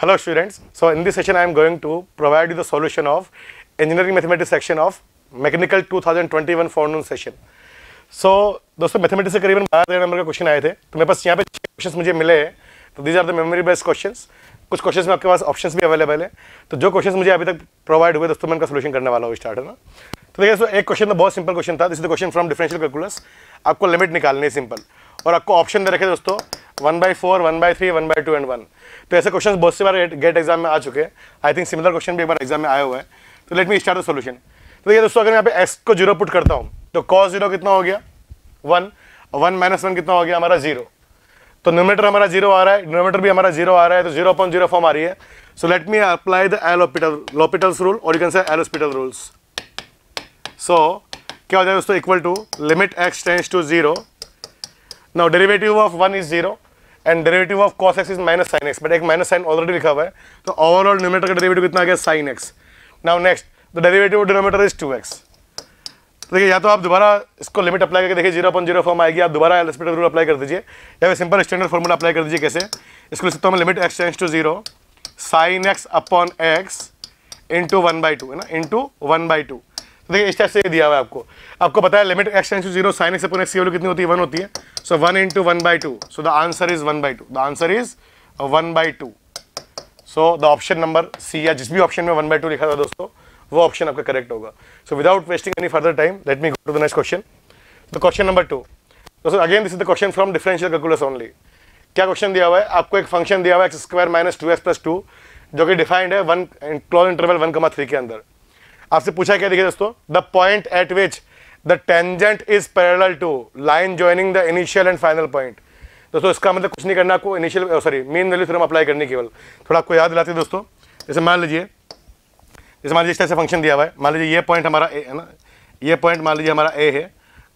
Hello students, so in this session I am going to provide you the solution of engineering mathematics section of mechanical 2021 forenoon session so दोस्तों mathematics से करीबन बारह number के question आए थे तो मेरे पास यहाँ पे क्वेश्चन मुझे मिले हैं तो these are the memory based question कुछ क्वेश्चन में आपके पास ऑप्शंस भी अवेलेबल है तो जो क्वेश्चन मुझे अभी तक प्रोवाइड हुए दोस्तों मैं उनका सोल्यूशन करने वाला हूँ स्टार्ट है ना तो देखिए दोस्तों एक क्वेश्चन तो बहुत सिंपल क्वेश्चन था this is the question from differential calculus आपको लिमिट निकालनी है सिंपल और आपको ऑप्शन दे रखे दोस्तों one by four one by three one by two and one तो ऐसे क्वेश्चन बहुत से बार गेट एग्जाम में आ चुके हैं आई थिंक सिमिलर क्वेश्चन भी एक बार एग्जाम में आया हुआ है तो let me start the solution तो ये दोस्तों अगर यहाँ पे एक्स को जीरो पुट करता हूँ तो कॉस जीरो कितना हो गया वन वन माइनस वन कितना हो गया हमारा जीरो तो नोमीटर हमारा जीरो आ रहा है नोमीटर भी हमारा जीरो आ रहा है तो जीरो अपॉन जीरो फॉर्म आ रही है so let me apply the L'Hopital L'Hopital's rule और you can say L'Hospital rules so क्या हो जाएगा दोस्तों equal to limit x tends to zero now derivative of one is zero and derivative of cos x is minus sine x but एक minus sine already लिखा हुआ है तो overall न्यूमीटर का डेरेवेटिव कितना आ गया sine x now next the of denominator is two x देखिए या तो आप दोबारा इसको लिमिट अप्लाई करके देखिए जीरो पॉइंट जीरो फॉर्म आएगी आप दोबारा एलस्पेटर रूल अप्लाई कर दीजिए या फिर सिंपल स्टैंडर्ड फॉर्मूला अप्लाई कर दीजिए कैसे इसको लिख सकता हूँ limit x change to zero sine x upon x into one by two है ना इंटू वन बाई टू देखिए इस टाइप से दिया हुआ है आपको आपको पता है limit x tends to zero sine x upon x की वैल्यू कितनी होती है वन होती है so one into one by two so the answer is one by two the answer is one by two so the option number C या जिस भी option में वन बाई टू लिखा था दोस्तों वो ऑप्शन आपका करेक्ट होगा so without wasting any further time let me go to the next question the question number two दोस्तों again this is the question from differential calculus only क्या question दिया हुआ है आपको एक फंक्शन दिया हुआ है x square minus two x plus two जो कि डिफाइंड है one closed interval one comma three के अंदर आपसे पूछा क्या देखिए दोस्तों the point at which the tangent is parallel to line joining the initial and final point दोस्तों इसका मतलब कुछ नहीं करना आपको initial sorry mean value theorem apply करनी केवल थोड़ा आपको याद दिलाते दोस्तों जैसे मान लीजिए जैसे मान लीजिए इस तरह से फंक्शन दिया हुआ है मान लीजिए ये पॉइंट हमारा ए है ना ये पॉइंट मान लीजिए हमारा ए है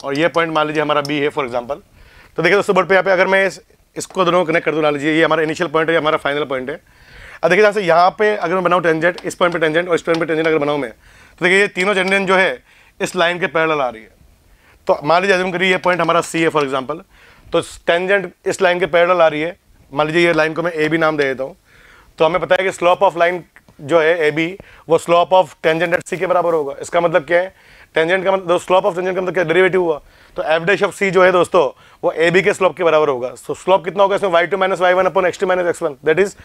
और ये पॉइंट मान लीजिए हमारा बी है फॉर एग्जाम्पल तो देखिए दोस्तों बोर्ड पर यहाँ पे अगर मैं इस, इसको दोनों कनेक्ट कर दूँ मान लीजिए ये हमारा इनिशियल पॉइंट है हमारा फाइनल पॉइंट है अब देखिए से यहाँ पे अगर मैं बनाऊँ टेंजेंट इस पॉइंट पे टेंजेंट और इस पॉइंट पे टेंजेंट अगर बनाऊँ मैं तो देखिए ये तीनों जनरेशन जो है इस लाइन के पैरल आ रही है तो मान लीजिए अजम करिए ये पॉइंट हमारा सी है फॉर एग्जाम्पल तो टेंजेंट इस लाइन के पैरल आ रही है मान लीजिए ये लाइन को मैं ए बी नाम दे देता हूँ तो हमें पता है कि स्लोप ऑफ लाइन जो है ए बी वो slope of tangent at c के बराबर होगा इसका मतलब क्या है टेंजेंट का मतलब स्लोप ऑफ टेंजेंट का मतलब क्या डेरिवेटिव हुआ तो एफ डैश ऑफ सी जो है दोस्तों वो ए बी के स्लोप के बराबर होगा तो स्लोप कितना होगा इसमें y two minus y one upon x two minus x one that is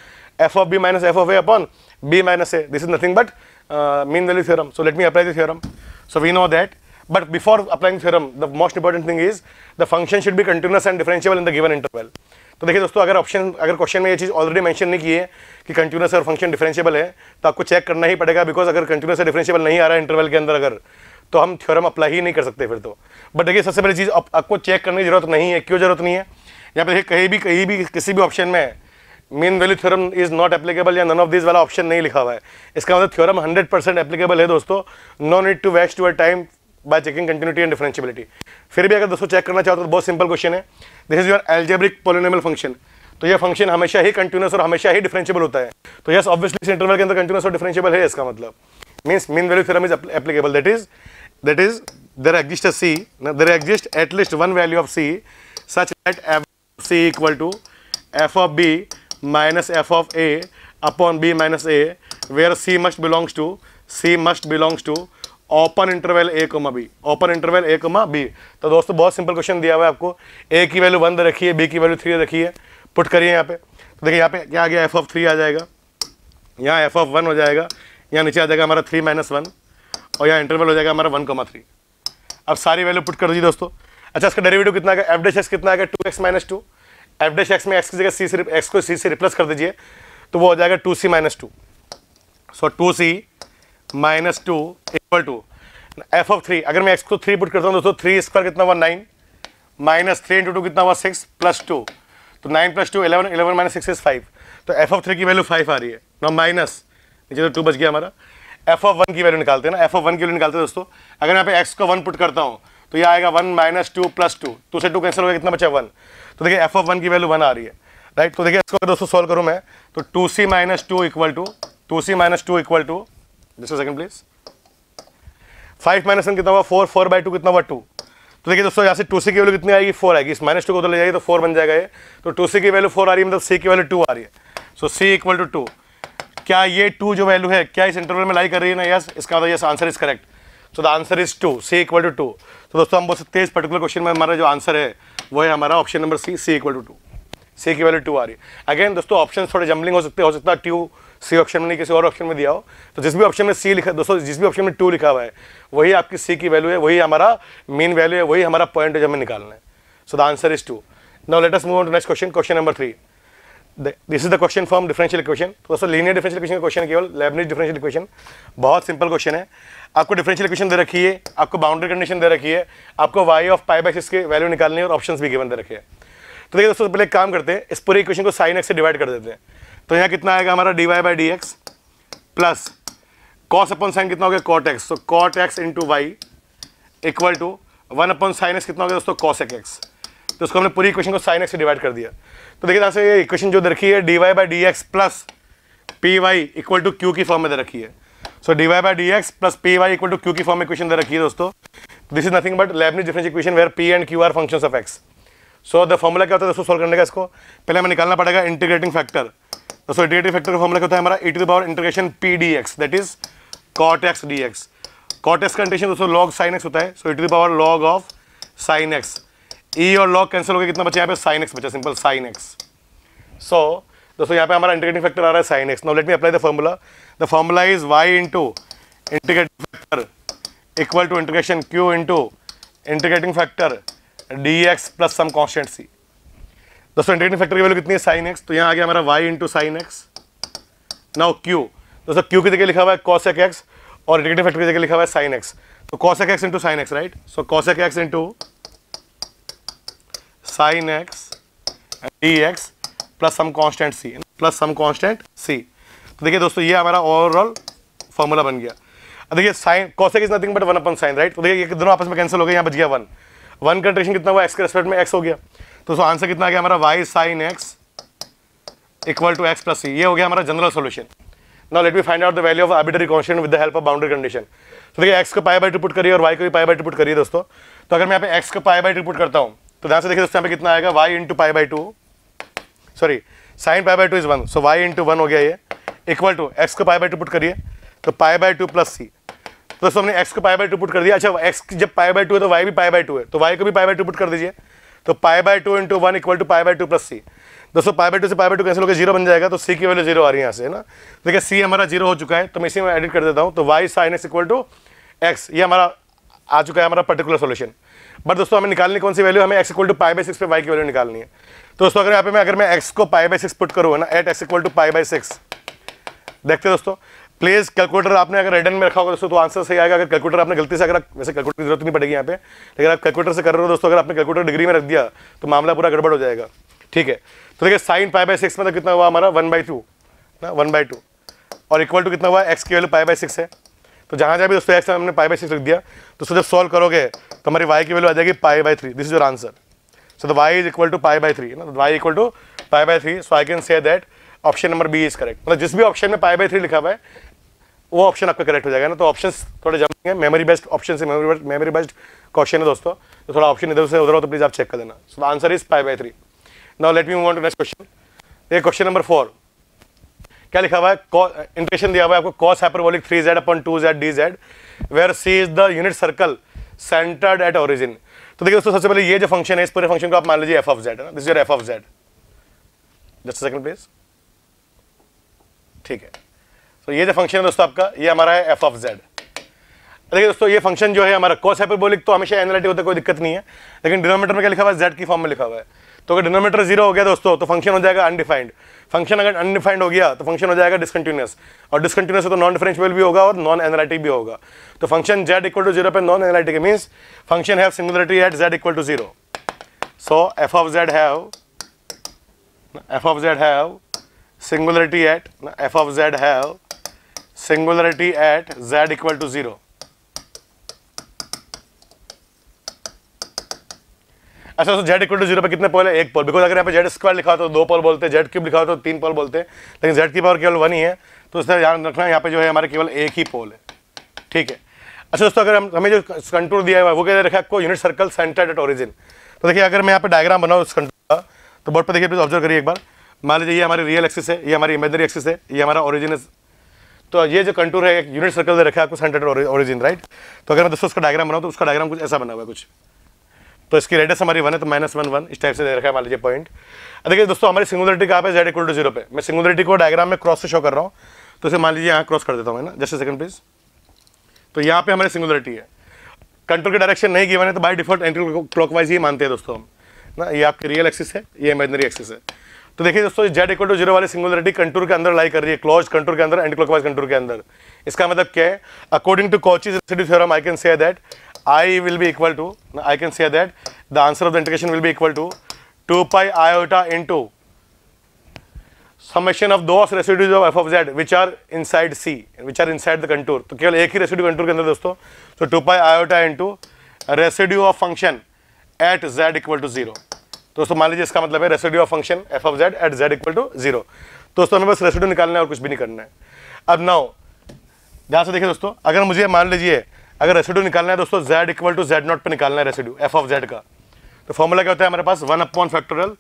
f of b minus f of a upon b minus a this is nothing but uh, mean value theorem. So let me apply the theorem. So we know that. But before applying theorem, the most important thing is the function should be continuous and differentiable in the given interval. तो देखिए दोस्तों अगर option अगर question में ये चीज़ already mention नहीं की है कि कंटिन्यूस और फंक्शन डिफरेंशियबल है तो आपको चेक करना ही पड़ेगा बिकॉज अगर कंटिन्यूस डिफरेंशियबल नहीं आ रहा है इंटरवल के अंदर अगर तो हम थ्योरम अप्लाई ही नहीं कर सकते फिर तो बट देखिए सबसे पहली चीज़ आपको चेक करने की जरूरत नहीं है क्यों जरूरत नहीं है या फिर देखिए कहीं भी कहीं भी किसी भी ऑप्शन में mean value theorem is not applicable या नन ऑफ दिस वाला ऑप्शन नहीं लिखा हुआ है इसका मतलब थ्योरम 100 परसेंट एप्लीकेबल है दोस्तों no need to waste your time by checking continuity and differentiability फिर भी अगर दोस्तों चेक करना चाहो तो बहुत सिंपल क्वेश्चन है this is your algebraic polynomial function तो यह फंक्शन हमेशा ही कंटिन्यूस और हमेशा ही डिफरेंशियबल होता है तो यस ऑब्वियसली इंटरवल के अंदर कंटिन्यूस और डिफरेंशियबल है इसका मतलब means mean value theorem is applicable that is that is there exist a c there exist at least one value of c such that f c equal to F of b minus f of a upon b minus a where c must belongs to c must belongs to open interval a comma b open interval a comma b तो दोस्तों बहुत simple question दिया हुआ है आपको a की value one रखिए b की वैल्यू थ्री रखिए पुट करिए यहाँ पे तो देखिए यहाँ पे क्या आ गया एफ ऑफ थ्री आ जाएगा यहाँ एफ ऑफ वन हो जाएगा यहाँ नीचे आ जाएगा हमारा थ्री माइनस वन और यहाँ इंटरवल हो जाएगा हमारा वन कोमा थ्री अब सारी वैल्यू पुट कर दीजिए दोस्तों अच्छा इसका डेरिवेटिव कितना आएगा गया एफ डेश कितना आ गया two x minus two f dash x में एक्स की जगह सी से एक्स को सी से रिप्लेस कर दीजिए तो वो हो जाएगा two c minus two so two c minus two equal to F of three अगर मैं एक्स को थ्री पुट करता हूँ दोस्तों थ्री स्क्वायर कितना हुआ nine minus three into two कितना हुआ सिक्स प्लस टू तो nine plus two eleven eleven minus six is five तो एफ ऑफ थ्री की वैल्यू फाइव आ रही है नो माइनस नीचे तो टू बच गया हमारा एफ ऑफ वन की वैल्यू निकालते हैं ना एफ ऑफ वन की वैल्यू निकालते हैं दोस्तों अगर यहाँ पे एक्स को वन पुट करता हूँ तो यह आएगा one minus two plus two two से टू कैंसिल होगा कितना बचा वन तो देखिए एफ ऑफ वन की वैल्यू वन आ रही है राइट तो देखिए इसको दोस्तों सॉल्व करूँ मैं तो two c minus two equal to two c minus two equal to just second please five minus one कितना हुआ फोर फोर बाई टू कितना हुआ टू तो देखिए दोस्तों यहाँ से टू सी की वैल्यू कितनी आएगी फोर आएगी इस माइनस टू को तो ले जाएगी तो फोर बन जाएगा ये तो टू सी की वैल्यू फोर आ रही है मतलब सी की वैल्यू टू आ रही है so c equal to two क्या ये टू जो वैल्यू है क्या इस इंटरवल में लाई कर रही है ना यस इसका yes answer is correct so the answer is two c equal to two तो दोस्तों हम बोल सकते हैं इस पर्टिकुलर क्वेश्चन में हमारा जो आंसर है वो है हमारा option number c c equal to two c की वैल्यू टू आ रही है अगेन दोस्तों ऑप्शन थोड़े जम्बलिंग हो सकते हो सकता है ट्यू सी ऑप्शन में नहीं किसी और ऑप्शन में दिया हो तो जिस भी ऑप्शन में सी लिखा दोस्तों जिस भी ऑप्शन में टू लिखा हुआ है वही आपकी सी की वैल्यू है वही हमारा मेन वैल्यू है वही हमारा पॉइंट है जो हमें निकालना है so the answer is two now let us move on to next question question number three this is the question form differential equation दोस्तों लीनियर डिफरेंशियल इक्वेशन का क्वेश्चन केवल लेबनिज डिफरेंशियल इक्वेशन बहुत simple question है आपको differential equation दे रखी है आपको बाउंड्री कंडीशन दे रखी है आपको y of pi by six value निकालनी है और ऑप्शन भी गिवन दे रखे हैं तो देखिए दोस्तों पहले एक काम करते हैं इस पूरे इक्वेशन को साइन एक्स से डिवाइड कर देते हैं तो यहाँ कितना आएगा हमारा d y by d x plus cos upon sine कितना हो गया कॉट एक्स तो cot x into y equal to one upon sine x कितना हो गया दोस्तों कॉस एक्स तो उसको हमने पूरी इक्वेशन को साइन एक्स से डिवाइड कर दिया तो देखिए यहाँ से ये इक्वेशन जो दे रखी है d y by d x plus p y equal to q की फॉर्म में दे रखी है so d y by d x plus p y equal to q की फॉर्म में इक्वेशन दे रखी है दोस्तों this is nothing but Leibniz difference equation where p and q are function of x so the formula क्या होता है दोस्तों सोल्व करने का इसको पहले हमें निकालना पड़ेगा इंटीग्रेटिंग फैक्टर दोस्तों इंटीग्रेटिंग फैक्टर का फॉर्मूला क्या होता है हमारा e to the power integration p d x that is cot x d x cot x का इंटीग्रेशन दोस्तों लॉग साइन एक्स होता है so e to the power log of sine x e e और log cancel हो गया कितना बचा यहाँ पे साइन एक्स बचा सिंपल साइन एक्स सो दोस्तों यहाँ पे हमारा इंटीग्रेटिंग फैक्टर आ रहा है sine x no let me apply the formula the formula is y into integrating factor equal to integration q into integrating factor d x plus some constant c दोस्तों integrating factor की value कितनी है sine x तो यहाँ आ गया हमारा y into sine x now q दोस्तों क्यू की जगह लिखा हुआ है कॉसेक एक्स और इंटीग्रेटिंग फैक्टर की जगह लिखा हुआ है साइन एक्स तो cosec x into sine x right so cosec x into sine x d x plus some constant c plus some constant c तो देखिए दोस्तों ये हमारा ओवरऑल फॉर्मूला बन गया देखिए sine cosec is nothing but one upon sine right तो देखिए ये दोनों आपस में कैंसिल हो गया यहाँ बच गया वन वन का ट्रेशन कितना हुआ एक्स के रेस्पेक्ट में एक्स हो गया तो दोस्तों आंसर कितना आ गया हमारा y sine x equal to x plus c ये हो गया हमारा general solution now let me find out the value of arbitrary constant with the help of boundary condition तो देखिए एक्स को पाई बाई टू पुट करिए और वाई को भी पाई बाई टू पुट करिए दोस्तों तो अगर मैं यहाँ पे एक्स को पाई बाई टू पुट करता हूँ तो ध्यान से देखिए दोस्तों पे कितना आएगा y into pi by two sorry sine pi by two is one so y into one हो गया ये इक्वल टू एक्स को पाई बाई टू पुट करिए तो pi by two plus c तो दोस्तों हमने एक्स को पाई बाई टू पुट कर दिया अच्छा एक्स जब पाई बाई टू है तो वाई भी पाई बाई टू है तो वाई को भी पाई बाई टू पुट कर दीजिए तो pi by two into one equal to pi by two plus c दोस्तों पाई बाई टू से पाई बाई टू कैसे जीरो बन जाएगा तो सी की वैल्यू जीरो आ रही है यहाँ से ना देखिए सी हमारा जीरो हो चुका है तो मैं इसी में एडिट कर देता हूँ तो y sine x equal to x ये हमारा आ चुका है हमारा पर्टिकुलर सोल्यूशन बट दोस्तों हमें निकालनी कौन सी वैल्यू हमें x equal to pi by six पे वाई की वैल्यू निकालनी है तो दोस्तों अगर यहाँ पे मैं अगर मैं एक्स को पाई बाई सिक्स पुट करूँ ना at x equal to pi by six देखते दोस्तों प्लीज़ कैलकुलेटर आपने अगर रेडन में रखा होगा दोस्तों तो आंसर सही आएगा अगर कैलकुलेटर आपने गलती से अगर वैसे कैलकुलेटर की जरूरत नहीं पड़ेगी यहाँ पे लेकिन आप कैलकुलेटर से कर रहे हो दोस्तों अगर आपने कैलकुलेटर डिग्री में रख दिया तो मामला पूरा गड़बड़ हो जाएगा ठीक है तो देखिए साइन पाई बाई सिक्स मतलब कितना हुआ हमारा वन बाई टू ना वन बाई टू और इक्वल टू कितना हुआ एक्स की वैल्यू पाई बाई सिक्स है तो जहाँ जहाँ भी दोस्तों एक्स हमने पाई बाई सिक्स लिख दिया तो उसको जब सॉल्व करोगे तो हमारी वाई की वैल्यू आ जाएगी pi by three this is your answer so the y is equal to pi by three ना y equal to pi by three so I can say that option number b is correct मतलब जिस भी option में पाई by three लिखा हुआ है वो option आपका करेक्ट हो जाएगा ना तो ऑप्शन थोड़े जमेंगे मेमरी बेस्ड ऑप्शन से मेमोरी मेमरी बेस्ड क्वेश्चन है दोस्तों तो थोड़ा ऑप्शन इधर से उधर हो तो प्लीज़ आप चेक कर देना so the answer is pi by three now let me move on to next question ये क्वेश्चन नंबर फोर क्या लिखा हुआ है इंटरेशन दिया हुआ है आपको cos hyperbolic three z upon two z d z where c is the unit circle centered at origin तो देखिए दोस्तों सबसे पहले ये जो फंक्शन है इस पूरे फंक्शन को आप मान लीजिए एफ ऑफ जेड है ना this your f of z just second please ठीक है तो ये जो फंक्शन है दोस्तों आपका ये हमारा है एफ ऑफ जेड देखिए दोस्तों ये फंक्शन जो है हमारा कॉस हाइपरबोलिक तो हमेशा एनालिटिक होता है कोई दिक्कत नहीं है लेकिन डिनोमीटर में क्या लिखा हुआ है जेड की फॉर्म में लिखा हुआ है तो अगर डिनोमीटर जीरो हो गया दोस्तों तो फंक्शन हो जाएगा अनडिफाइंड फंक्शन अगर अनडिफाइंड हो गया तो फंक्शन हो जाएगा डिसकंटिन्यूस और डिसकंटिन्यूस तो नॉन डिफरेंशियल भी होगा और नॉन एनालिटिक भी होगा तो function Z equal to zero पे non analytic means function have singularity at Z equal to zero so F of Z have F of Z have singularity at F of Z have singularity at Z equal to zero अच्छा तो Z equal to zero पर कितने Paul है एक Paul because अगर यहाँ पे Z square लिखा हो तो दो पॉल बोलते हैं जेड क्यूब लिखा हो तो तीन पॉल बोलते हैं लेकिन जेड की पावर केवल वन ही है तो उसका ध्यान रखना यहाँ पे जो है हमारे केवल एक ही पोल है ठीक है अच्छा दोस्तों अगर हम हमें जो कंट्रोल दिया हुआ है वो क्या रखा है आपको unit circle centre at origin तो देखिए अगर मैं यहाँ पे डायग्राम बनाऊँ उस कंट्रोल का तो बोर्ड पर देखिए प्लीज ऑब्जर्व करिए एक बार मान लीजिए ये हमारी रियल एक्सिस है ये हमारी इमेजनरी एक्सिस है ये हमारा ओरिजिन है तो ये जो कंटूर है एक यूनिट सर्कल दे रखा है आपको सेंटर ऑरिजिन राइट तो अगर मैं दोस्तों उसका डायग्राम बनाऊँ तो उसका डायग्राम कुछ ऐसा बना हुआ है कुछ तो इसकी रेडियस हमारी वन है तो माइनस वन वन इस टाइप से दे रखा है मान लीजिए पॉइंट देखिए दोस्तों हमारी सिंगुलरिटी कहाँ पे जेड इक्वल टू जीरो पे मैं सिंगुलरिटी को डायग्राम में क्रॉस से शो कर रहा हूँ तो इसे मान लीजिए यहाँ क्रॉस कर देता हूँ ना जस्ट सेकंड प्लीज तो यहाँ पे हमारी सिंगुलरिटी है कंट्रोल की डायरेक्शन नहीं गिवन है तो बाय डिफॉल्ट एंटी क्लॉकवाइज ही मानते हैं दोस्तों हम ना ये आपकी रियल एक्सिस है ये इमेजनरी एक्सिस है तो देखिए दोस्तों जेड इक्वल टू जीरो वाली सिंगुलरिटी कंट्रोल के अंदर लाई कर रही है क्लॉज कंट्रोल के अंदर एंटी क्लॉकवाइज कंट्रोल के अंदर इसका मतलब क्या है according to Cauchy's theorem I can say that i will be equal to, I can say that the answer of the integration will be equal to 2 pi iota into summation of those residues of f of z which are inside C, which are inside the contour. to keval ek hi residue contour ke andar dosto so 2 pi iota into residue of function at z equal to 0 दोस्तों मान लीजिए इसका मतलब है residue of function F of Z at Z equal to zero दोस्तों हमें बस residue निकालना है और कुछ भी नहीं करना है अब नाउ ध्यान से देखिए दोस्तों अगर मुझे मान लीजिए अगर रेसिड्यू निकालना है दोस्तों Z equal to Z naught पर निकालना है रेसिड्यू एफ ऑफ जेड का तो फॉर्मूला क्या होता है हमारे पास one upon factorial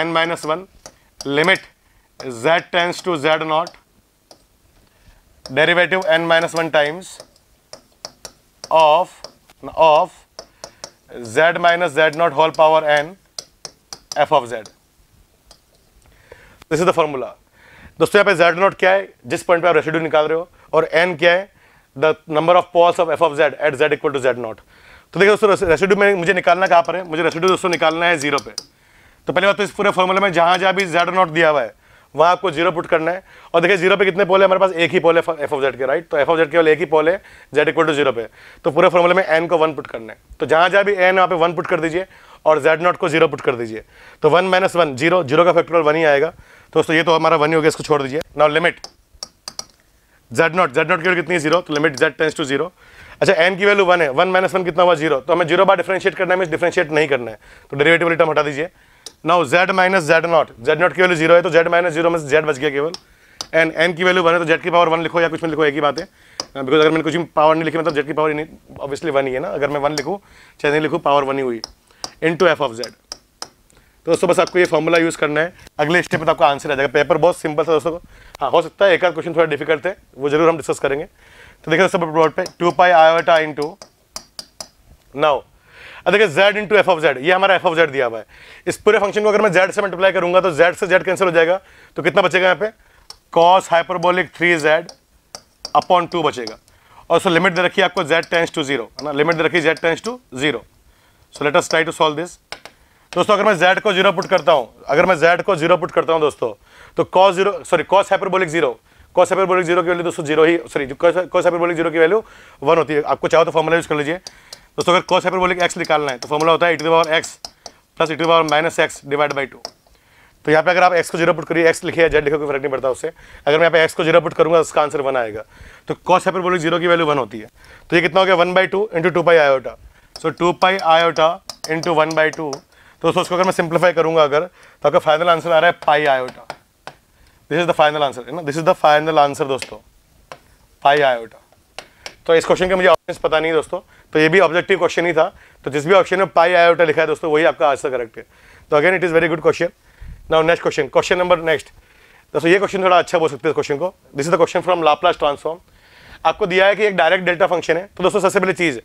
N minus one limit Z tends to Z naught derivative N minus one times of of Z minus Z naught whole power N F of Z this is the formula दोस्तों यहाँ पे Z not क्या है जिस point पे आप residue निकाल रहे हो और एन क्या है the number of poles of F of Z at Z equal to Z naught तो देखिए दोस्तों रेसिड्यू में मुझे निकालना कहाँ पर है मुझे रेसिड्यू दोस्तों निकालना है जीरो पे तो पहले बात तो इस पूरे फॉर्मूले में जहाँ जहाँ भी जेड नॉट दिया हुआ है वहाँ आपको जीरो पुट करना है और देखिए जीरो पे कितने पोल है हमारे पास एक ही पोल है एफ ऑफ जेड के राइट तो एफ ऑफ जेड केवल एक ही पोल है जेड इक्वल टू जीरो पे तो पूरे फॉर्मूले में एन को वन पुट करना है तो जहाँ जहाँ भी एन है वहाँ पे वन पुट कर दीजिए और जेड नॉट को जीरो पुट कर दीजिए तो one minus one zero zero का फैक्टोरियल वन ही आएगा तो दोस्तों ये तो हमारा वन ही हो गया इसको छोड़ दीजिए now limit Z naught Z naught की कितनी जीरो तो limit Z tends to zero अच्छा एन की वैल्यू वन है वन माइनस वन कितना हुआ जीरो तो हमें जीरो बार डिफ्रेंशिएट करना है डिफ्रेंशिएट नहीं करना है तो डेरिवेटिव वाली टर्म हटा दीजिए now Z minus Z naught Z naught की वैल्यू जीरो है तो जेड माइनस जीरो में जेड बच गया केवल एन एन की वैल्यू वन है तो जेड की पावर वन लिखो या कुछ में लिखो एक ही बात है बिकॉज अगर मैंने कुछ पावर नहीं लिखी मतलब जेड की पावर ऑब्वियसली वन ही है ना अगर मैं वन लिखूँ चाहे नहीं लिखूँ पावर वन ही हुई into F of Z तो दोस्तों बस आपको ये फॉर्मूला यूज़ करना है अगले स्टेप में तो आपका आंसर आ जाएगा पेपर बहुत सिंपल था दोस्तों हाँ हो सकता है एक आध क्वेश्चन थोड़ा डिफिकल्ट है वो जरूर हम डिस्कस करेंगे तो देखिए दोस्तों बोर्ड पे two pi iota into now अब देखिए Z into F of Z ये हमारा एफ ऑफ जेड दिया हुआ है इस पूरे फंक्शन को अगर मैं जेड से मल्टीप्लाई करूंगा तो जेड से जेड कैंसिल हो जाएगा तो कितना बचेगा यहाँ पे cos hyperbolic three Z upon two बचेगा और सो लिमिट दे रखिए आपको जेड टेंस टू जीरो है ना लिमिट दे रखिए Z tends to zero so let us try to solve this दोस्तों अगर मैं जेड को जीरो पुट करता हूँ अगर मैं जेड को जीरो पुट करता हूँ दोस्तों तो cos zero sorry cos hyperbolic zero cos hyperbolic zero की वैल्यू दोस्तों जीरो ही सॉरी कॉस हाइपरबोलिक जीरो की वैल्यू वन होती है आपको चाहो तो फॉर्मूला यूज कर लीजिए दोस्तों अगर कॉस हाइपरबोलिक एक्स निकालना है तो फॉर्मूला होता है it power X plus it power minus X divide by two तो यहाँ पे अगर आप एक्स को जीरो पुट करिए एक्स लिखिए जेड लिखो कोई फर्क नहीं पड़ता उससे अगर मैं यहाँ पे एक्स को जीरो पुट करूँगा उसका आंसर वन आएगा तो कॉस हाइपरबोलिक जीरो की वैल्यू वन होती है तो ये कितना हो गया one by two into two pi iota so two pi iota into one by two तो दोस्तों इसको अगर मैं सिंप्लीफाई करूंगा अगर तो आपका फाइनल आंसर आ रहा है pi iota this is the final answer है ना this is the final answer दोस्तों पाई आयोटा तो इस क्वेश्चन के मुझे ऑप्शन पता नहीं दोस्तों तो ये भी ऑब्जेक्टिव क्वेश्चन ही था तो जिस भी ऑप्शन में पाई आयोटा लिखा है दोस्तों वही आपका आंसर करेक्ट है तो again it is very good question now next question question number next दोस्तों ये क्वेश्चन थोड़ा अच्छा बोल सकते हैं इस क्वेश्चन को this is the question from Laplace transform आपको दिया है कि एक डायरेक्ट डेल्टा फंक्शन है तो दोस्तों सबसे पहले चीज़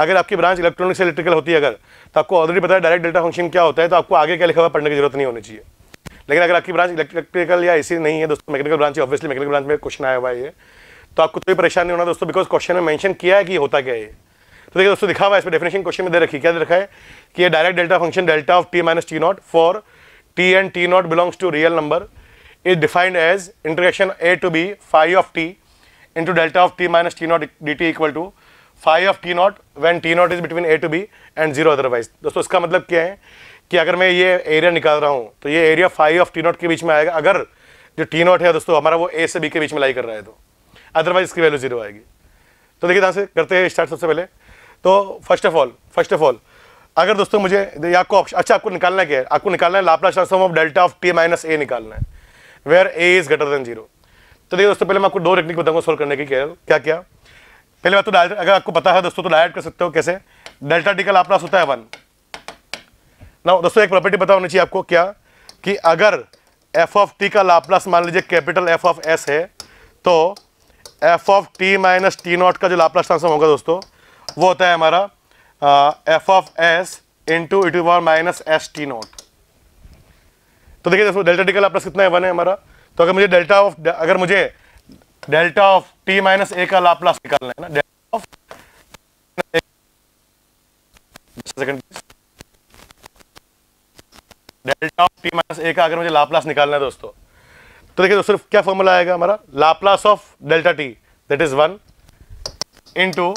अगर आपकी ब्रांच इलेक्ट्रॉनिक से इलेक्ट्रिकल होती है अगर तो आपको ऑलरेडी पता है डायरेक्ट डेल्टा फंक्शन क्या होता है तो आपको आगे क्या लिखा हुआ पढ़ने की जरूरत नहीं होनी चाहिए लेकिन अगर आपकी ब्रांच इलेक्ट्रिकल या इसी नहीं है दोस्तों mechanical branch obviously mechanical branch में क्वेश्चन आया हुआ है तो आपको कोई परेशान नहीं होना दोस्तों बिकॉज क्वेश्चन में मैंशन किया है कि होता क्या है तो देखिए दोस्तों दिखा हुआ है इसमें डेफिनेशन क्वेश्चन में दे रखी क्या दे रखा है कि direct delta function delta of T minus T naught for T and T naught belongs to real number is defined as integration A to B phi of T into delta of T minus T naught D T equal to phi of T naught when T naught is between A to B and zero otherwise दोस्तों इसका मतलब क्या है कि अगर मैं ये area निकाल रहा हूँ तो ये area phi of T naught के बीच में आएगा अगर जो टी नॉट है दोस्तों हमारा वो ए से बी के बीच में लाई कर रहा है तो अदरवाइज इसकी वैल्यू जीरो आएगी तो देखिए यहाँ से करते हैं स्टार्ट सबसे पहले तो first of all first of all अगर दोस्तों मुझे आपको ऑप्शन अच्छा आपको निकालना क्या है आपको निकालना है Laplace transform of delta of T minus A निकालना है where A is greater than zero तो देखिए दोस्तों पहले मैं आपको दो टेक्निक बताऊंगा सॉल्व करने की क्या क्या पहले बात तो अगर आपको पता है दोस्तों तो डायरेक्ट कर सकते हो कैसे डेल्टा टी का लाप्लास होता है वन ना दोस्तों एक प्रॉपर्टी बता होनी चाहिए आपको क्या कि अगर एफ ऑफ टी का लाप्लास मान लीजिए कैपिटल एफ ऑफ एस है तो F of T minus T naught का जो लाप्लास ट्रांसफॉर्म होगा दोस्तों वो होता है हमारा F of S into E to minus S T naught तो देखिए दोस्तों डेल्टा डी का लाप्लास कितना है वन है हमारा तो अगर मुझे डेल्टा ऑफ अगर मुझे delta of T minus A का लाप्लास निकालना है ना delta of second delta of T minus A का अगर मुझे लाप्लास निकालना है दोस्तों तो देखिए दोस्तों क्या फॉर्मूला आएगा हमारा Laplace of delta T that is one into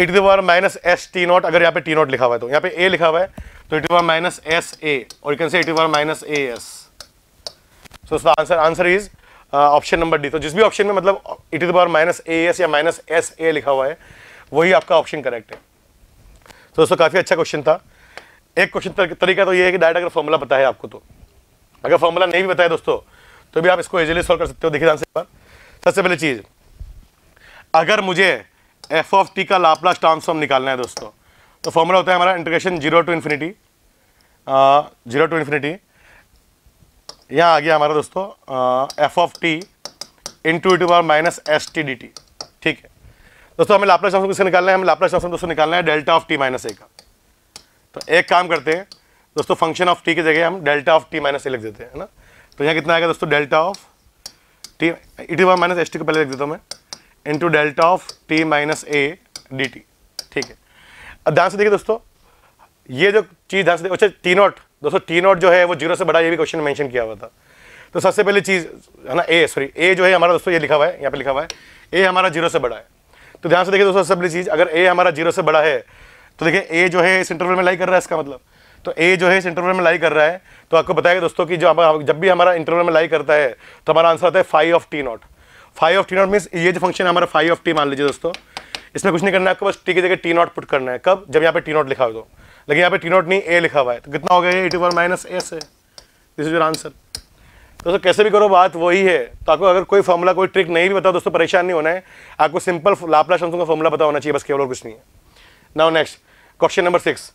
it the power minus S T naught अगर यहाँ पे टी नॉट लिखा हुआ है तो यहाँ पे ए लिखा हुआ है तो it the power minus S A और you can say it the power minus A S so answer answer is option number D तो जिस भी ऑप्शन में मतलब it is bar minus A S या माइनस एस ए लिखा हुआ है वही आपका ऑप्शन करेक्ट है तो दोस्तों काफ़ी अच्छा क्वेश्चन था एक क्वेश्चन तरीका तो ये है कि डायरेक्ट अगर फॉर्मूला पता है आपको तो अगर फॉर्मूला नहीं भी बताया दोस्तों तो भी आप इसको इजिली सॉल्व कर सकते हो देखिए आंसर पर सबसे पहले चीज़ अगर मुझे एफ ऑफ टी का लाप्लास ट्रांसफॉर्म निकालना है दोस्तों तो फॉर्मूला होता है हमारा integration zero to infinity zero to infinity यहाँ आ गया हमारा दोस्तों F of T into to power minus S T D T ठीक है दोस्तों हमें लाप्लास ट्रांसफॉर्म किसे निकालना है हमें लाप्लास ट्रांसफॉर्म दोस्तों निकालना है delta of T minus A का तो एक काम करते हैं दोस्तों फंक्शन ऑफ टी की जगह हम delta of T minus A लिख देते हैं ना तो यहाँ कितना आएगा दोस्तों delta of T E to power minus S T को पहले लिख देता हूँ मैं into delta of T minus A D T ठीक है अब ध्यान से देखिए दोस्तों ये जो चीज़ ध्यान से देखिए अच्छा टी नॉट दोस्तों टी नॉट जो है वो जीरो से बड़ा ये भी क्वेश्चन मेंशन किया हुआ था तो सबसे पहली चीज़ है ना ए सॉरी ए जो है हमारा दोस्तों ये लिखा हुआ है यहाँ पे लिखा हुआ है ए हमारा जीरो से बड़ा है तो ध्यान से देखिए दोस्तों सबसे पहली चीज़ अगर ए हमारा जीरो से बड़ा है तो देखिए ए जो है इस इंटरवल में लाई कर रहा है इसका मतलब तो ए जो है इस इंटरवल में लाई कर रहा है तो आपको बताएगा दोस्तों की जो जब भी हमारा इंटरवल में लाई करता है तो हमारा आंसर आता है phi of T naught phi of T naught means ये जो फंक्शन हमारा फाइव ऑफ टी मान लीजिए दोस्तों इसमें कुछ नहीं करना है आपको बस टी की जगह टी नॉट पुट करना है कब जब यहाँ पे टी नॉट लिखा हो तो लेकिन यहाँ पे टी नॉट नहीं ए लिखा हुआ है तो कितना हो गया एटी पावर माइनस एस है दिस इज योर आंसर दोस्तों कैसे भी करो बात वही है तो आपको अगर कोई फॉर्मूला कोई ट्रिक नहीं भी बताओ दोस्तों परेशान नहीं होना है आपको सिंपल लापला शमसों का फॉर्मूला पता होना चाहिए बस केवल और कुछ नहीं है now next question number six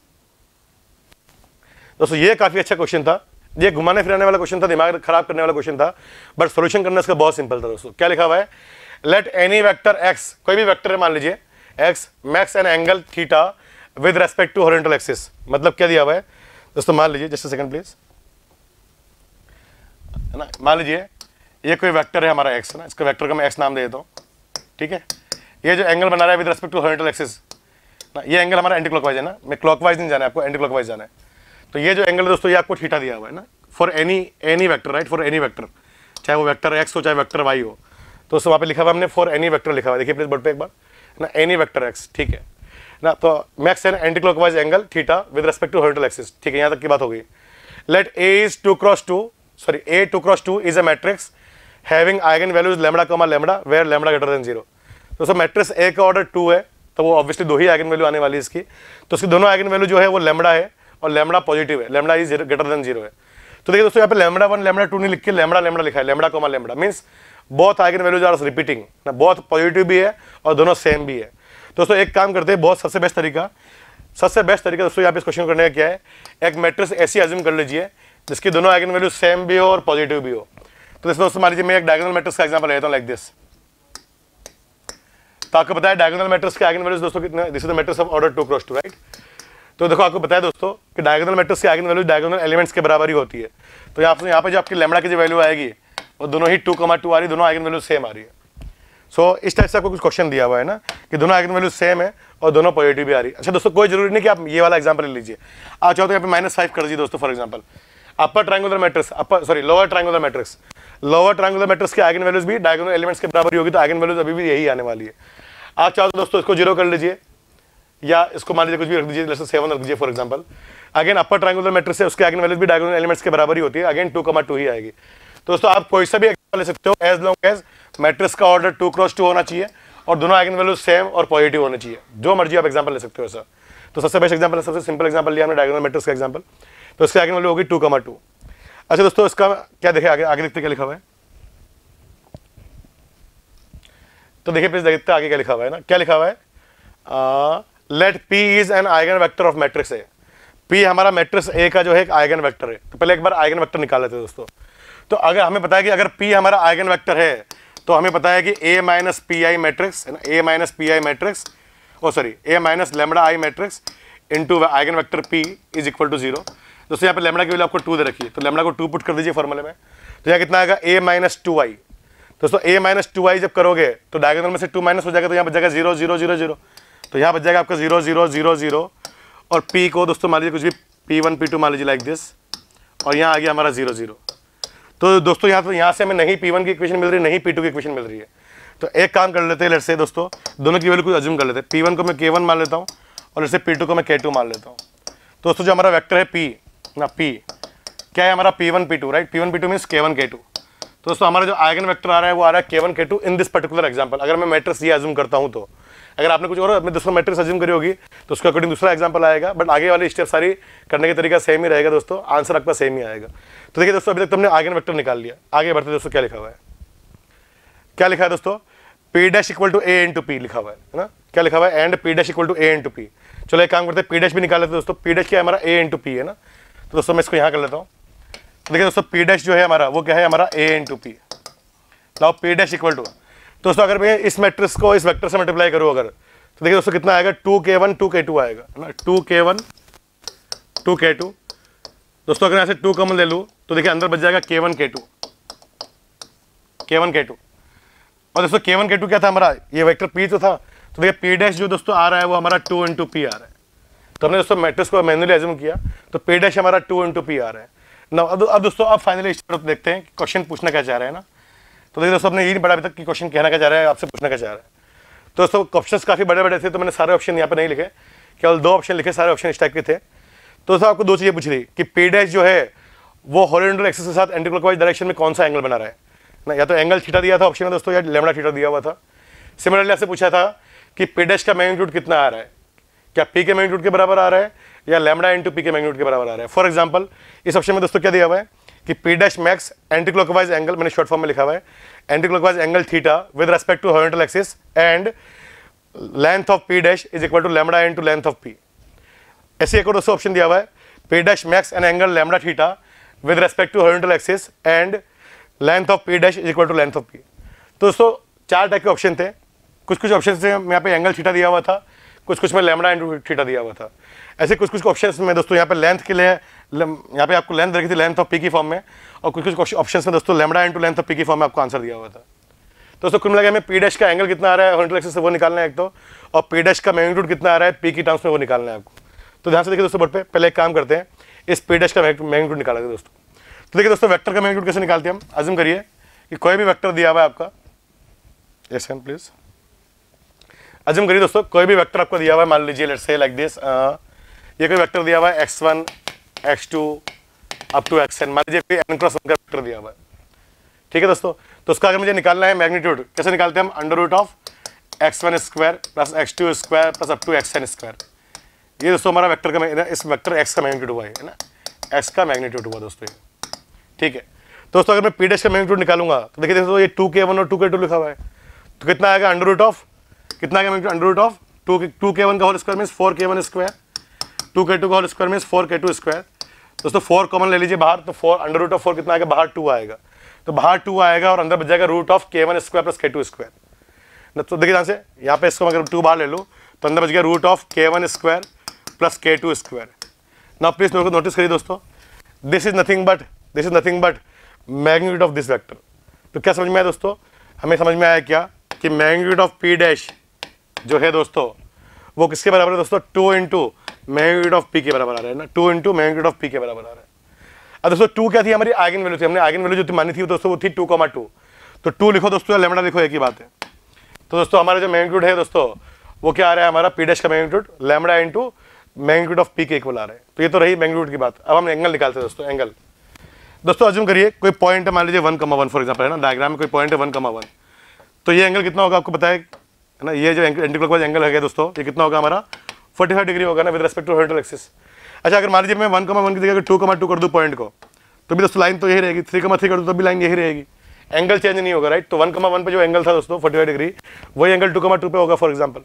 दोस्तों ये काफ़ी अच्छा क्वेश्चन था ये घुमाने फिराने वाला क्वेश्चन था दिमाग खराब करने वाला क्वेश्चन था बट सोल्यूशन करना इसका बहुत सिंपल था दोस्तों क्या लिखा हुआ है लेट एनी वैक्टर एक्स कोई भी वैक्टर है मान लीजिए X makes an angle theta with respect to horizontal axis मतलब क्या दिया हुआ है दोस्तों मान लीजिए जस्ट सेकंड प्लीज है ना मान लीजिए ये कोई वेक्टर है हमारा एक्स ना इसको वेक्टर का मैं एक्स नाम दे देता हूँ ठीक है ये जो एंगल बना रहा है with respect to horizontal axis ना ये एंगल हमारा एंटी क्लॉकवाइज है ना मैं क्लॉकवाइज नहीं जाना है आपको एंटी क्लॉकवाइज जाना है तो ये जो एंगल है दोस्तों ये आपको ठीठा दिया हुआ है ना for any any vector right for any vector चाहे वो वैक्टर एक्स हो चाहे वैक्टर वाई हो तो उसमें वहाँ पे लिखा हुआ हमने फॉर एनी वैक्टर लिखा हुआ देखिए प्लीज बोर्ड पे एक बार ना एनी वैक्टर एक्स ठीक है ना तो makes an anti clockwise angle theta with respect to horizontal axis ठीक है यहाँ तक की बात हो गई let A is two cross two sorry A two cross two is a matrix having eigen values lambda comma lambda where lambda greater than zero तो sir matrix A का ऑर्डर टू है तो वो ऑब्वियसली दो ही eigen value आने वाली है इसकी तो उसकी दोनों आइगन वैल्यू जो है वो लेमड़ा है और लेमड़ा पॉजिटिव है lambda is greater than zero है तो देखिए दोस्तों यहाँ पे लेमड़ा वन लेमड़ा टू नहीं लिख के लेमड़ा लेमड़ा लिखा है लेमड़ा कोमा लेमड़ा मीन्स बहुत आइगन वैल्यूज आर रिपीटिंग ना बहुत पॉजिटिव भी है और दोनों सेम भी है दोस्तों एक काम करते हैं बहुत सबसे बेस्ट तरीका सबसे बेस्ट तरीका दोस्तों यहाँ पे इस क्वेश्चन करने का क्या है एक मैट्रिक्स ऐसी एज्यूम कर लीजिए जिसकी दोनों आइगन वैल्यू सेम भी हो और पॉजिटिव भी हो तो जैसे दोस्तों मान लीजिए मैं एक डायगोनल मैट्रिक्स का एग्जाम्पल लेता हूँ लाइक दिस तो आपको बताया डायगोनल मैट्रिक्स के आइगन वैल्यूज दोस्तों कितने this is the matrix of order two cross two right तो देखो आपको बताया दोस्तों कि डायगोनल मैट्रिक्स की आइगन वैल्यूज डायगोनल एलिमेंट्स के बराबर ही होती है तो यहाँ पर यहाँ पर जो आपकी लेमड़ा की जो वैल्यू आएगी वो दोनों ही टू कमा टू आ रही दोनों आइगन वैल्यू सेम आ रही है सो so, इस टाइप से आपको कुछ क्वेश्चन दिया हुआ है ना कि दोनों आइगन वैल्यू सेम है और दोनों पॉजिटिव भी आ रही है अच्छा दोस्तों कोई जरूरी नहीं कि आप ये वाला एग्जाम्पल ले लीजिए आप चाहो तो यहाँ पे माइनस फाइव कर दीजिए दोस्तों for example upper triangular matrix upper sorry lower triangular matrix lower triangular matrix के आइगन वैल्यूज भी डायगोनल एलिमेंट्स के बराबर होगी तो आइगन वैल्यूज अभी भी यही आने वाली है आप चाहो तो दोस्तों इसको जीरो कर लीजिए या इसको मान लीजिए कुछ भी रख दीजिए जैसे सेवन रख दीजिए for example again upper triangular matrix है उसके आइगन वैल्यूज भी डायगोनल एलिमेंट्स के बराबर ही होती है अगेन टू कमा टू ही आएगी तो दोस्तों आप कोई सा भी एग्जाम्पल ले सकते हो एज लॉन्ग एज मैट्रिक्स का ऑर्डर टू क्रॉस टू होना चाहिए और दोनों आइगन वैल्यू सेम और पॉजिटिव होने चाहिए जो मर्जी आप एग्जाम्पल ले सकते हो सर तो सबसे बेस्ट एग्जाम्पल सबसे सिंपल एग्जाम्पल लिया हमने डायगोनल मैट्रिक्स का एग्जाम्पल तो इसकी आइगन वैल्यू होगी टू कमा टू अच्छा दोस्तों इसका क्या देखे आगे आगे देखते क्या लिखा हुआ है तो देखिए प्लीज देखते आगे क्या लिखा हुआ है ना क्या लिखा हुआ है let p is an eigen vector of matrix है पी हमारा मैट्रिक्स ए का जो है एक आइगन वेक्टर है तो पहले एक बार आइगन वेक्टर निकाल लेते हैं दोस्तों तो अगर हमें पता है कि अगर पी हमारा आइगन वेक्टर है तो हमें पता है कि A minus p I matrix है ना A minus p I matrix oh sorry A minus lambda I matrix into eigen vector p is equal to zero दोस्तों यहाँ पे लेमड़ा की वैल्यू आपको टू दे रखी है तो लेमड़ा को टू पुट कर दीजिए फॉर्मूले में तो यहाँ कितना आएगा ए माइनस टू आई दोस्तों ए माइनस टू आई जब करोगे तो डायगोनल में से टू माइनस हो जाएगा तो यहाँ बच जाएगा जीरो जीरो जीरो जीरो तो यहाँ बच जाएगा आपका जीरो जीरो जीरो जीरो और पी को दोस्तों मान लीजिए कुछ भी पी वन पी टू मान लीजिए लाइक दिस और यहाँ आ गया हमारा जीरो जीरो तो दोस्तों यहाँ से यहाँ से हमें नहीं पी वन की इक्वेशन मिल रही है नहीं पी टू की इक्वेशन मिल रही है तो एक काम कर लेते हैं लड़से से दोस्तों दोनों की वैल्यू को अज्यूम कर लेते हैं पी वन को मैं के वन मान लेता हूँ और लड़से पी टू को मैं के टू मान लेता हूँ दोस्तों जो हमारा वैक्टर है पी ना पी क्या है हमारा p one p two right p one p two means k one k two तो दोस्तों हमारा जो आइगन वैक्टर आ रहा है वो आ रहा है k one k two in this particular example अगर मैं मैट्रिक्स ये अज्यूम करता हूँ तो अगर आपने कुछ और अपने दूसरा मैट्रिक सज्जम करी होगी तो उसके अकॉर्डिंग दूसरा एग्जाम्पल आएगा बट आगे वाली स्टेप सारी करने का तरीका सेम ही रहेगा दोस्तों आंसर आपका सेम ही आएगा तो देखिए दोस्तों अभी तक तुमने तो आगे वैक्टर निकाल लिया आगे बढ़ते दोस्तों क्या लिखा हुआ है क्या लिखा है दोस्तों p dash equal to A into p लिखा हुआ है ना क्या लिखा हुआ है and p dash equal to A two p चलो एक काम करते हैं पी डैश भी निकाल लेते हैं दोस्तों पी डैश क्या हमारा ए इंटू पी है ना तो दोस्तों मैं इसको यहाँ कर लेता हूँ तो देखिए दोस्तों पी डैश जो है हमारा वो क्या है हमारा ए इंटू पी लाओ पी डैश इक्वल टू दोस्तों अगर मैं इस मैट्रिक्स को इस वेक्टर से मल्टीप्लाई करूँ अगर तो देखिए दोस्तों कितना आएगा to k one two k to आएगा है ना to k one two k to दोस्तों अगर ऐसे टू कॉमन ले लूँ तो देखिए अंदर बच जाएगा के one k to k one k to और दोस्तों के वन के टू क्या था हमारा ये वैक्टर पी तो था तो देखिए पी डैश जो दोस्तों आ रहा है वो हमारा टू इंटू पी आ रहा है तो हमने दोस्तों मैट्रिक्स को मैनुअली एज्यूम किया तो पी डैश हमारा टू इंटू पी आ रहा है ना अब दोस्तों अब फाइनली देखते हैं क्वेश्चन पूछना क्या चाह रहे हैं ना तो देखिए दोस्तों आपने यही नहीं अभी तक कि क्वेश्चन कहना क्या चाह रहा है आपसे पूछना क्या चाह रहा है तो दोस्तों ऑप्शन काफ़ी बड़े बड़े थे तो मैंने सारे ऑप्शन यहाँ पर नहीं लिखे केवल दो ऑप्शन लिखे सारे ऑप्शन इस टाइप के थे तो दोस्तों आपको दो चीज़ें पूछ रही कि पेडेज जो है वो हॉरिडेंटल एक्सेस के साथ एंटी क्लॉकवाइज डायरेक्शन में कौन सा एंगल बना रहा है ना या तो एंगल छीटा दिया था ऑप्शन में दोस्तों या लेमड़ा छीटा दिया हुआ था सिमिलरली आपसे पूछा था कि पेडेज का मैग्नीट्यूड कितना आ रहा है क्या पी के मैग्नीट्यूड के बराबर आ रहा है या लेमड़ा इंटू पी के मैग्नीट्यूड के बराबर आ रहा है फॉर एग्जाम्पल इस ऑप्शन में दोस्तों क्या दिया हुआ है कि p dash makes anti clockwise angle मैंने शॉर्ट फॉर्म में लिखा हुआ है anti clockwise angle theta with respect to horizontal axis and length of p dash is equal to lambda into length of p ऐसे एक और दूसरा ऑप्शन दिया हुआ है p dash makes and angle lambda theta with respect to horizontal axis and length of p dash is equal to length of p तो दोस्तों चार टाइप के ऑप्शन थे कुछ कुछ ऑप्शन में यहाँ पे एंगल थीटा दिया हुआ था कुछ कुछ में लैम्डा इंटू थीटा दिया हुआ था ऐसे कुछ कुछ ऑप्शन में दोस्तों यहाँ पे लेंथ के लिए यहाँ पे आपको लेंथ रखी थी लेंथ ऑफ पी की फॉर्म में और कुछ कुछ ऑप्शन में दोस्तों lambda into length of p की फॉर्म में आपको आंसर दिया हुआ था तो दोस्तों कुल मिलाकर हमें पी डैश का एंगल कितना आ रहा है हॉरिजॉन्टल एक्सिस से वो निकालना है एक तो और पी डैश का मैग्नीट्यूड कितना आ रहा है पी की टर्म्स में वो निकालना है आपको तो ध्यान से देखिए दोस्तों बट पे पहले एक काम करते हैं इस पी डैश का मैग्नीट्यूड निकाला दोस्तों तो देखिए दोस्तों वेक्टर का मैग्नीट्यूड कैसे निकालते हैं हम अजम करिए कि कोई भी वेक्टर दिया हुआ है आपका एस एन प्लीज अजम करिए दोस्तों कोई भी वेक्टर आपको दिया हुआ है मान लीजिए लेट से लाइक दिस ये कोई वेक्टर दिया हुआ है x one x two up to x n मान लीजिए एन क्रॉस वन का वेक्टर दिया हुआ है ठीक है दोस्तों तो उसका अगर मुझे निकालना है मैग्नीट्यूड कैसे निकालते हैं हम under root of x one square plus x two square plus up to x n square ये दोस्तों हमारा वेक्टर का इस वेक्टर एक्स का मैग्नीट्यूड हुआ है ना एक्स का मैग्नीट्यूड हुआ दोस्तों ठीक है दोस्तों अगर मैं पी का मैग्नीट्यूड निकालूंगा तो देखिए दोस्तों ये टू के वन और टू के टू लिखा हुआ है तो कितना आएगा अंडर रूट ऑफ कितना आएगा magnitude under root of two two k one का whole square means four k one square two k two का whole square mean four k two square दोस्तों फोर कॉमन ले लीजिए बाहर तो four under root of four कितना आएगा बाहर टू आएगा तो बाहर टू आएगा और अंदर बच जाएगा root of k one square plus k two square न तो देखिए यहाँ से यहाँ पे इसको अगर टू बाहर ले लो तो अंदर बच गया root of k one square plus k two square ना प्लीज़ मेरे को नोटिस करिए दोस्तों this is nothing but this is nothing but magnitude of this vector तो क्या समझ में आया दोस्तों हमें समझ में आया क्या कि मैग्नीट्यूड ऑफ पी डैश जो है दोस्तों वो किसके बराबर है दोस्तों two into magnitude of p के बराबर आ रहा है ना two into magnitude of p के बराबर आ रहा है अब दोस्तों टू क्या थी हमारी आइगन वैल्यू थी हमने आइगन वैल्यू जो थी मानी थी दोस्तों वो थी टू कॉमा टू तो टू लिखो दोस्तों या लेमडा लिखो एक ही बात है तो दोस्तों हमारा जो मैग्नीट्यूड है दोस्तों वो क्या आ रहा है हमारा पी डैश का magnitude lambda into magnitude of p के इक्वल आ रहा है तो ये तो रही मैग्नीट्यूड की बात अब हम एंगल निकालते हैं दोस्तों एंगल दोस्तों अज्यूम करिए कोई पॉइंट मान लीजिए one comma one for example है ना डायग्राम में कोई पॉइंट है वन कमा वन तो ये एंगल कितना होगा आपको पता है ना ये जो एंटी क्लॉकवाइज एंगल है दोस्तों ये कितना होगा हमारा फोर्टी फाइव डिग्री होगा ना with respect to horizontal axis अच्छा अगर मान लीजिए मैं वन कमा वन की जगह टू कमा टू कर दूँ पॉइंट को तो भी दोस्तों लाइन तो यही रहेगी थ्री कमा थ्री कर दूँ तो भी लाइन यही रहेगी एंगल चेंज नहीं होगा राइट तो वन कमा वन पर जो एंगल था दोस्तों फोर्टी फाइव डिग्री वही एंगल टू कमा टू पे होगा फॉर एग्जाम्पल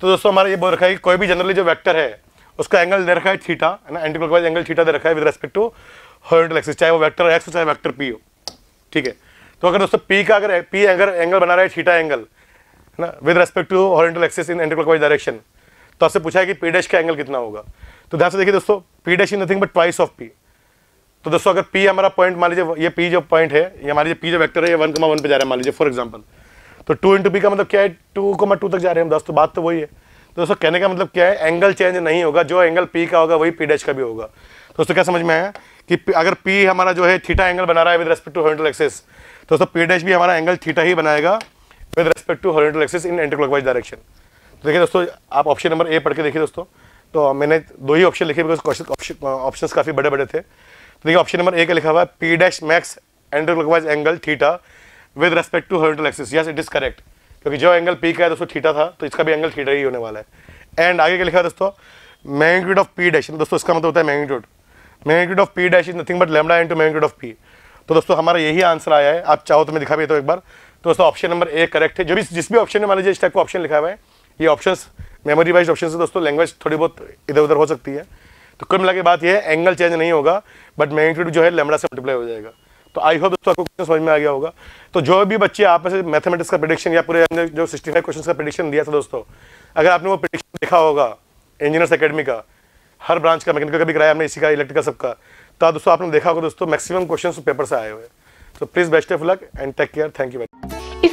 तो दोस्तों हमारा ये बोल रखा है कि कोई भी जनरली जो वैक्टर है उसका एंगल दे रखा है थीटा है ना एंटी क्लॉकवाइज एंगल थीटा दे रखा है with respect to horizontal axis चाहे वो वैक्टर एक्स हो चाहे वैक्टर पी हो ठीक है तो अगर दोस्तों पी का अगर पी अगर एंगल बना रहा है थीटा एंगल है ना with respect to horizontal axis in anti clockwise direction तो आपसे पूछा है कि पी डैश का एंगल कितना होगा तो ध्यान से देखिए दोस्तों p dash is nothing but twice of p तो दोस्तों अगर पी हमारा पॉइंट मान लीजिए ये पी जो पॉइंट है ये हमारी पी जो वैक्टर है ये वन कमा वन पे जा रहा है मान लीजिए फॉर एग्जाम्पल तो टू इंटू पी का मतलब क्या है टू कमा टू तक जा रहे हैं दोस्तों दस तो बात तो वही है तो दोस्तों कहने का मतलब क्या है एंगल चेंज नहीं होगा जो एंगल पी का होगा वही पी डैश का भी होगा तो दोस्तों क्या समझ में आया कि अगर पी हमारा जो है थीटा एंगल बना रहा है with respect to horizontal axis दोस्तों पी डैश भी हमारा एंगल थीटा ही बनाएगा with respect to horizontal axis in anti clockwise direction देखिए दोस्तों आप ऑप्शन नंबर ए पढ़ के देखिए दोस्तों तो मैंने दो ही ऑप्शन लिखे बिकॉज क्वेश्चन ऑप्शन काफ़ी बड़े बड़े थे तो देखिए ऑप्शन नंबर ए का लिखा हुआ है p dash makes anticlockwise angle theta with respect to horizontal axis yes it is correct क्योंकि जो एंगल पी का है दोस्तों थीटा था तो इसका भी एंगल थीटा ही होने वाला है एंड आगे क्या लिखा है दोस्तों मैग्नीट्यूड ऑफ पी डैश दोस्तों इसका मतलब होता है magnitude magnitude of p dash is nothing but lambda into magnitude of p तो दोस्तों हमारा यही आंसर आया है आप चाहो तो मैं दिखा भी तो एक बार तो दोस्तों ऑप्शन नंबर ए करेक्ट है जो भी जिस भी ऑप्शन में मान लीजिए इस टाइप का ऑप्शन लिखा हुआ है ये ऑप्शंस मेमोरी वाइज ऑप्शन है दोस्तों लैंग्वेज थोड़ी बहुत इधर उधर हो सकती है तो कुल मिला के बात यह है एंगल चेंज नहीं होगा बट मैग्नीट्यूड जो है लेमड़ा से मल्टीप्लाई हो जाएगा तो आई होप दोस्तों आपको क्वेश्चन समझ में आ गया होगा तो जो भी बच्चे आप में से मैथमेटिक्स का प्रिडिक्शन या पूरे हमने जो 65 फाइव का प्रडिक्शन दिया था दोस्तों अगर आपने वो प्रडिक्शन देखा होगा इंजीनियर्स अकेडमी का हर ब्रांच का मैकेनिकल का भी कराया हमने इसी का इलेक्ट्रिकल सबका तो दोस्तों आपने देखा होगा दोस्तों मैक्सिमम क्वेश्चन पेपर से आए हुए तो please best of luck and take care thank you very much